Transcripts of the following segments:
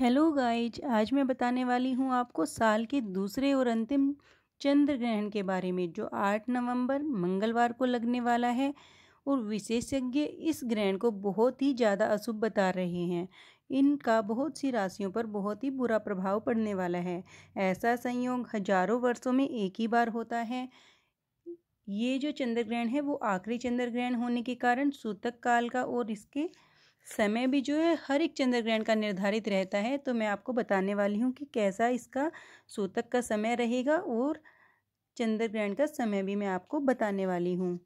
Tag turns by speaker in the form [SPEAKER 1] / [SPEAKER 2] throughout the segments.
[SPEAKER 1] hello guys आज मैं बताने वाली हूँ आपको साल के दूसरे और अंतिम चंद्र ग्रहण के बारे में जो 8 नवंबर मंगलवार को लगने वाला है और विशेषज्ञ इस ग्रहण को बहुत ही ज़्यादा अशुभ बता रहे हैं इनका बहुत सी राशियों पर बहुत ही बुरा प्रभाव पड़ने वाला है ऐसा संयोग हजारों वर्षों में एक ही बार होता है ये जो चंद्र ग्रहण है वो आखिरी चंद्र ग्रहण होने के कारण सूतक काल का और इसके समय भी जो है हर एक चंद्र ग्रहण का निर्धारित रहता है तो मैं आपको बताने वाली हूँ कि कैसा इसका सूतक का समय रहेगा और चंद्र ग्रहण का समय भी मैं आपको बताने वाली हूँ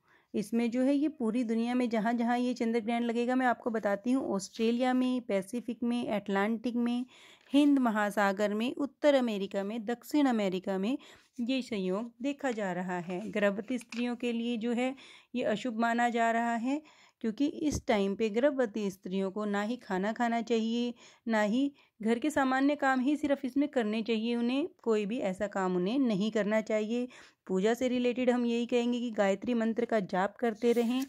[SPEAKER 1] इसमें जो है ये पूरी दुनिया में जहाँ जहाँ ये चंद्र ग्रहण लगेगा मैं आपको बताती हूँ ऑस्ट्रेलिया में पैसिफिक में अटलांटिक में हिंद महासागर में उत्तर अमेरिका में दक्षिण अमेरिका में ये संयोग देखा जा रहा है गर्भवती स्त्रियों के लिए जो है ये अशुभ माना जा रहा है क्योंकि इस टाइम पे गर्भवती स्त्रियों को ना ही खाना खाना चाहिए ना ही घर के सामान्य काम ही सिर्फ इसमें करने चाहिए उन्हें कोई भी ऐसा काम उन्हें नहीं करना चाहिए पूजा से रिलेटेड हम यही कहेंगे कि गायत्री मंत्र का जाप करते रहें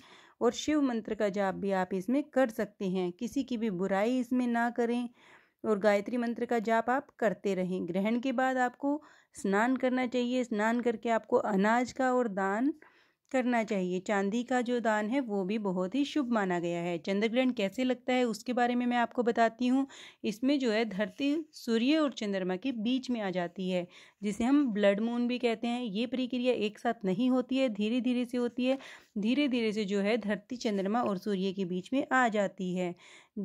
[SPEAKER 1] और शिव मंत्र का जाप भी आप इसमें कर सकते हैं किसी की भी बुराई इसमें ना करें और गायत्री मंत्र का जाप आप करते रहें ग्रहण के बाद आपको स्नान करना चाहिए स्नान करके आपको अनाज का और दान करना चाहिए चांदी का जो दान है वो भी बहुत ही शुभ माना गया है चंद्र ग्रहण कैसे लगता है उसके बारे में मैं आपको बताती हूँ इसमें जो है धरती सूर्य और चंद्रमा के बीच में आ जाती है जिसे हम ब्लड मून भी कहते हैं ये प्रक्रिया एक साथ नहीं होती है धीरे धीरे से होती है धीरे धीरे से जो है धरती चंद्रमा और सूर्य के बीच में आ जाती है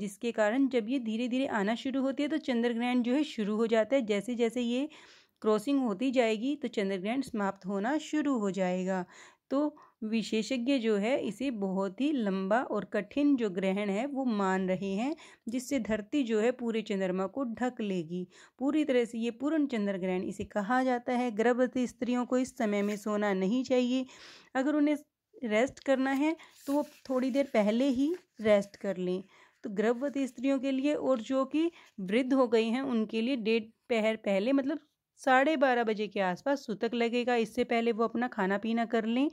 [SPEAKER 1] जिसके कारण जब ये धीरे धीरे आना शुरू होती है तो चंद्र ग्रहण जो है शुरू हो जाता है जैसे जैसे ये क्रॉसिंग होती जाएगी तो चंद्र ग्रहण समाप्त होना शुरू हो जाएगा तो विशेषज्ञ जो है इसे बहुत ही लंबा और कठिन जो ग्रहण है वो मान रहे हैं जिससे धरती जो है पूरे चंद्रमा को ढक लेगी पूरी तरह से ये पूर्ण चंद्र ग्रहण इसे कहा जाता है गर्भवती स्त्रियों को इस समय में सोना नहीं चाहिए अगर उन्हें रेस्ट करना है तो वो थोड़ी देर पहले ही रेस्ट कर लें तो गर्भवती स्त्रियों के लिए और जो कि वृद्ध हो गई हैं उनके लिए डेढ़ पहर पहले मतलब साढ़े बारह बजे के आसपास सूतक लगेगा इससे पहले वो अपना खाना पीना कर लें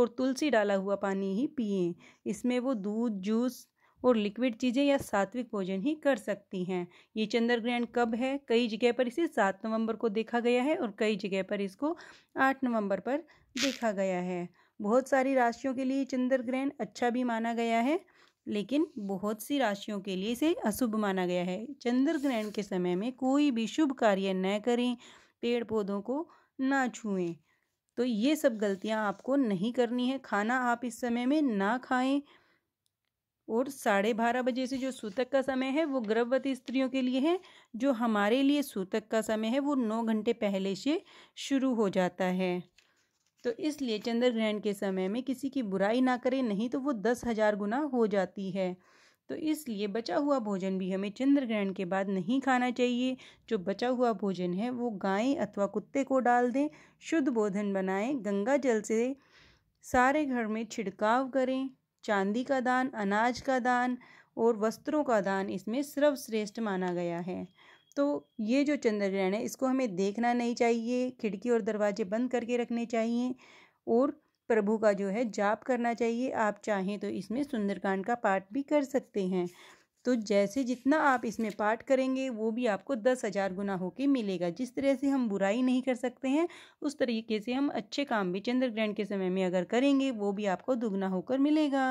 [SPEAKER 1] और तुलसी डाला हुआ पानी ही पिए इसमें वो दूध जूस और लिक्विड चीज़ें या सात्विक भोजन ही कर सकती हैं ये चंद्र ग्रहण कब है कई जगह पर इसे सात नवंबर को देखा गया है और कई जगह पर इसको आठ नवंबर पर देखा गया है बहुत सारी राशियों के लिए चंद्र ग्रहण अच्छा भी माना गया है लेकिन बहुत सी राशियों के लिए इसे अशुभ माना गया है चंद्र ग्रहण के समय में कोई भी शुभ कार्य न करें पेड़ पौधों को ना छुएं तो ये सब गलतियां आपको नहीं करनी है खाना आप इस समय में ना खाएं और साढ़े बारह बजे से जो सूतक का समय है वो गर्भवती स्त्रियों के लिए है जो हमारे लिए सूतक का समय है वो नौ घंटे पहले से शुरू हो जाता है तो इसलिए चंद्र ग्रहण के समय में किसी की बुराई ना करें नहीं तो वो दस हज़ार गुना हो जाती है तो इसलिए बचा हुआ भोजन भी हमें चंद्र ग्रहण के बाद नहीं खाना चाहिए जो बचा हुआ भोजन है वो गाय अथवा कुत्ते को डाल दें शुद्ध भोजन बनाएं गंगा जल से सारे घर में छिड़काव करें चांदी का दान अनाज का दान और वस्त्रों का दान इसमें सर्वश्रेष्ठ माना गया है तो ये जो चंद्र ग्रहण है इसको हमें देखना नहीं चाहिए खिड़की और दरवाजे बंद करके रखने चाहिए और प्रभु का जो है जाप करना चाहिए आप चाहें तो इसमें सुंदरकांड का पाठ भी कर सकते हैं तो जैसे जितना आप इसमें पाठ करेंगे वो भी आपको दस हज़ार गुना होके मिलेगा जिस तरह से हम बुराई नहीं कर सकते हैं उस तरीके से हम अच्छे काम भी चंद्र ग्रहण के समय में अगर करेंगे वो भी आपको दुगना होकर मिलेगा